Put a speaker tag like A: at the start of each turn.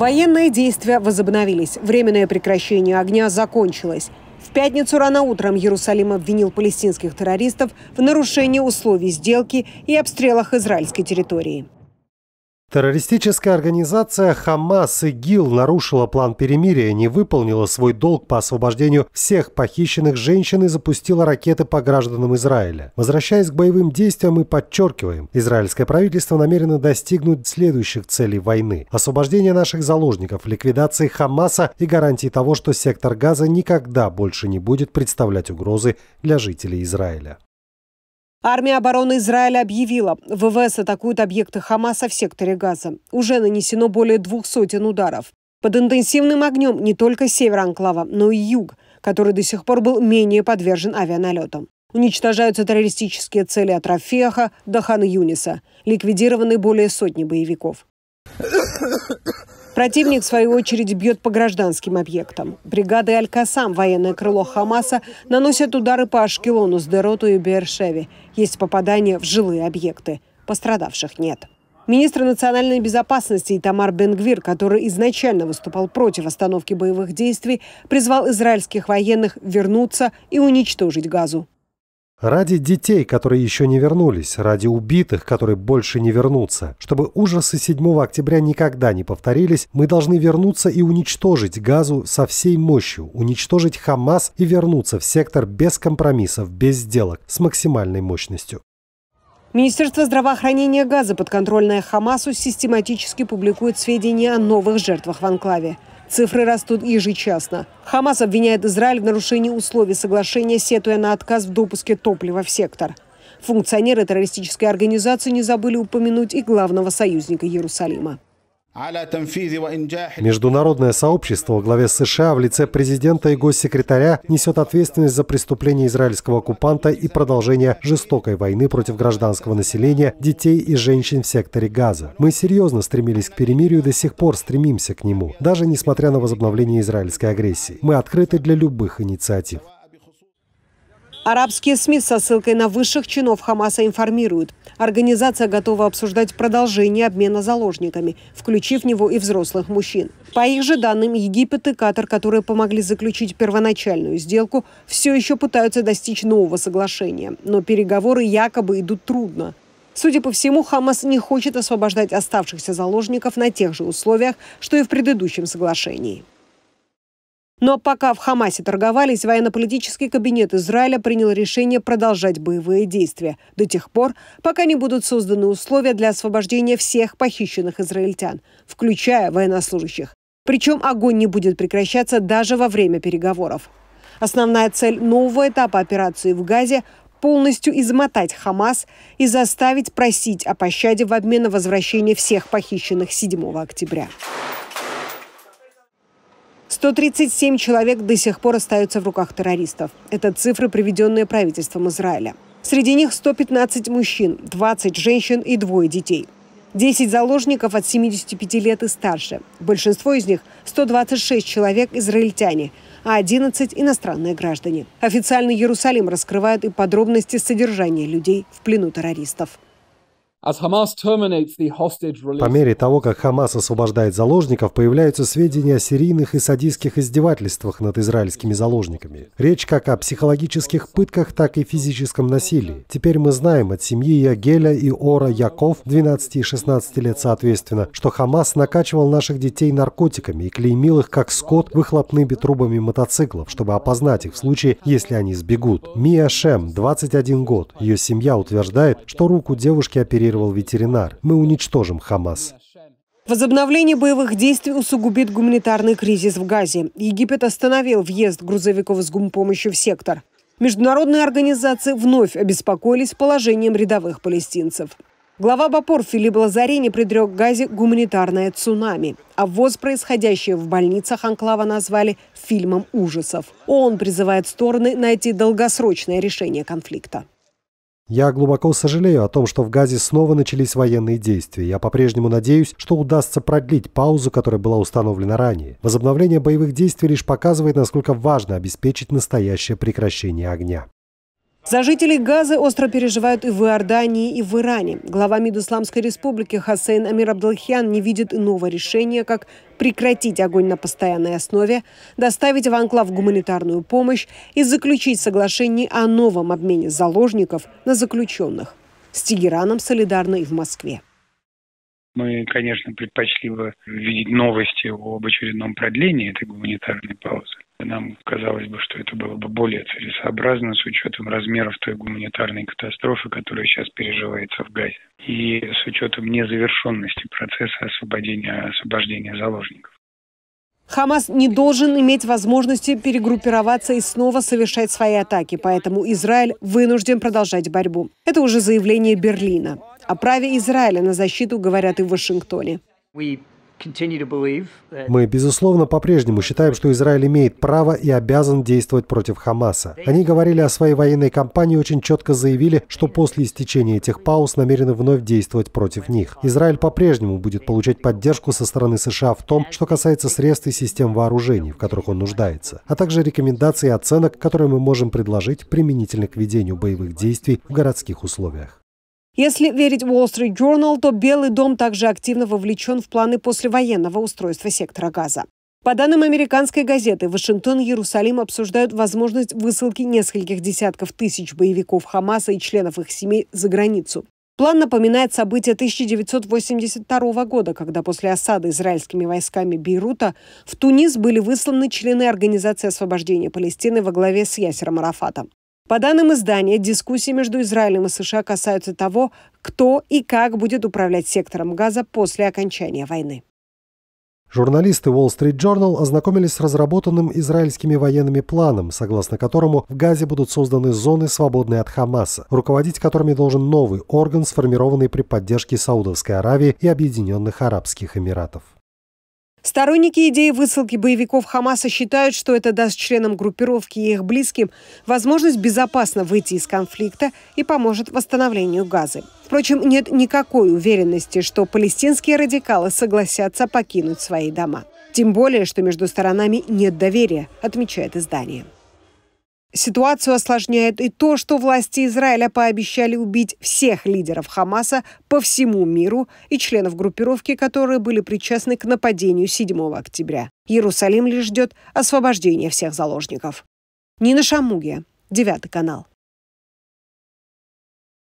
A: Военные действия возобновились. Временное прекращение огня закончилось. В пятницу рано утром Иерусалим обвинил палестинских террористов в нарушении условий сделки и обстрелах израильской территории.
B: Террористическая организация «Хамас» ИГИЛ нарушила план перемирия, не выполнила свой долг по освобождению всех похищенных женщин и запустила ракеты по гражданам Израиля. Возвращаясь к боевым действиям, мы подчеркиваем, израильское правительство намерено достигнуть следующих целей войны – освобождение наших заложников, ликвидации «Хамаса» и гарантии того, что сектор Газа никогда больше не будет представлять угрозы для жителей Израиля.
A: Армия обороны Израиля объявила, ВВС атакуют объекты Хамаса в секторе Газа. Уже нанесено более двух сотен ударов. Под интенсивным огнем не только север Анклава, но и юг, который до сих пор был менее подвержен авианалетам. Уничтожаются террористические цели от Рафеха до Хан Юниса. Ликвидированы более сотни боевиков. Противник, в свою очередь, бьет по гражданским объектам. Бригады Аль-Касам, военное крыло Хамаса, наносят удары по Ашкелону, Сдероту и Бершеве. Есть попадания в жилые объекты. Пострадавших нет. Министр национальной безопасности Тамар Бенгвир, который изначально выступал против остановки боевых действий, призвал израильских военных вернуться и уничтожить газу.
B: Ради детей, которые еще не вернулись, ради убитых, которые больше не вернутся. Чтобы ужасы 7 октября никогда не повторились, мы должны вернуться и уничтожить Газу со всей мощью, уничтожить Хамас и вернуться в сектор без компромиссов, без сделок, с максимальной мощностью.
A: Министерство здравоохранения Газа, подконтрольное Хамасу, систематически публикует сведения о новых жертвах в анклаве. Цифры растут ежечасно. Хамас обвиняет Израиль в нарушении условий соглашения, сетуя на отказ в допуске топлива в сектор. Функционеры террористической организации не забыли упомянуть и главного союзника Иерусалима.
B: Международное сообщество во главе США в лице президента и госсекретаря несет ответственность за преступления израильского оккупанта и продолжение жестокой войны против гражданского населения, детей и женщин в секторе Газа. Мы серьезно стремились к перемирию и до сих пор стремимся к нему, даже несмотря на возобновление израильской агрессии. Мы открыты для любых инициатив.
A: Арабские СМИ со ссылкой на высших чинов Хамаса информируют. Организация готова обсуждать продолжение обмена заложниками, включив в него и взрослых мужчин. По их же данным, Египет и Катар, которые помогли заключить первоначальную сделку, все еще пытаются достичь нового соглашения. Но переговоры якобы идут трудно. Судя по всему, Хамас не хочет освобождать оставшихся заложников на тех же условиях, что и в предыдущем соглашении. Но пока в Хамасе торговались, военно-политический кабинет Израиля принял решение продолжать боевые действия до тех пор, пока не будут созданы условия для освобождения всех похищенных израильтян, включая военнослужащих. Причем огонь не будет прекращаться даже во время переговоров. Основная цель нового этапа операции в Газе – полностью измотать Хамас и заставить просить о пощаде в обмен на возвращение всех похищенных 7 октября. 137 человек до сих пор остаются в руках террористов. Это цифры, приведенные правительством Израиля. Среди них 115 мужчин, 20 женщин и двое детей. 10 заложников от 75 лет и старше. Большинство из них, 126 человек, израильтяне, а 11 – иностранные граждане. Официальный Иерусалим раскрывает и подробности содержания людей в плену террористов.
B: По мере того, как Хамас освобождает заложников, появляются сведения о серийных и садистских издевательствах над израильскими заложниками. Речь как о психологических пытках, так и физическом насилии. Теперь мы знаем от семьи Ягеля и Ора Яков, 12 и 16 лет соответственно, что Хамас накачивал наших детей наркотиками и клеймил их как скот выхлопными трубами мотоциклов, чтобы опознать их в случае, если они сбегут. Мия Шем, 21 год. Ее семья утверждает, что руку девушки оперировали декларировал ветеринар. Мы уничтожим Хамас.
A: Возобновление боевых действий усугубит гуманитарный кризис в Газе. Египет остановил въезд грузовиков с гумпомощью в сектор. Международные организации вновь обеспокоились положением рядовых палестинцев. Глава Бапор Филипп Лазарини предрек Газе гуманитарное цунами. А ввоз, происходящее в больницах Анклава, назвали фильмом ужасов. ООН призывает стороны найти долгосрочное решение конфликта.
B: Я глубоко сожалею о том, что в Газе снова начались военные действия. Я по-прежнему надеюсь, что удастся продлить паузу, которая была установлена ранее. Возобновление боевых действий лишь показывает, насколько важно обеспечить настоящее прекращение огня.
A: За жителей Газы остро переживают и в Иордании, и в Иране. Глава мидусламской республики Хасейн Амир Абдалхиан не видит иного решения, как прекратить огонь на постоянной основе, доставить в Анклав гуманитарную помощь и заключить соглашение о новом обмене заложников на заключенных. С Тегераном солидарно и в Москве.
B: Мы, конечно, предпочли бы видеть новости об очередном продлении этой гуманитарной паузы. Нам казалось бы, что это было бы более целесообразно с учетом размеров той гуманитарной катастрофы, которая сейчас переживается в Газе, и с учетом незавершенности процесса освобождения, освобождения заложников.
A: Хамас не должен иметь возможности перегруппироваться и снова совершать свои атаки, поэтому Израиль вынужден продолжать борьбу. Это уже заявление Берлина. О праве Израиля на защиту говорят и в Вашингтоне. Мы,
B: безусловно, по-прежнему считаем, что Израиль имеет право и обязан действовать против Хамаса. Они говорили о своей военной кампании и очень четко заявили, что после истечения этих пауз намерены вновь действовать против них. Израиль по-прежнему будет получать поддержку со стороны США в том, что касается средств и систем вооружений, в которых он нуждается, а также рекомендаций и оценок, которые мы можем предложить применительно к ведению боевых действий в городских условиях.
A: Если верить Wall Street Journal, то Белый дом также активно вовлечен в планы послевоенного устройства сектора газа. По данным американской газеты, Вашингтон и Иерусалим обсуждают возможность высылки нескольких десятков тысяч боевиков Хамаса и членов их семей за границу. План напоминает события 1982 года, когда после осады израильскими войсками Бейрута в Тунис были высланы члены Организации освобождения Палестины во главе с Ясером Арафатом. По данным издания, дискуссии между Израилем и США касаются того, кто и как будет управлять сектором газа после окончания войны.
B: Журналисты Wall Street Journal ознакомились с разработанным израильскими военными планом, согласно которому в Газе будут созданы зоны, свободные от Хамаса, руководить которыми должен новый орган, сформированный при поддержке Саудовской Аравии и Объединенных Арабских Эмиратов.
A: Сторонники идеи высылки боевиков Хамаса считают, что это даст членам группировки и их близким возможность безопасно выйти из конфликта и поможет восстановлению Газы. Впрочем, нет никакой уверенности, что палестинские радикалы согласятся покинуть свои дома. Тем более, что между сторонами нет доверия, отмечает издание. Ситуацию осложняет и то, что власти Израиля пообещали убить всех лидеров Хамаса по всему миру и членов группировки, которые были причастны к нападению 7 октября. Иерусалим лишь ждет освобождения всех заложников. Нина Шамугия, Девятый канал.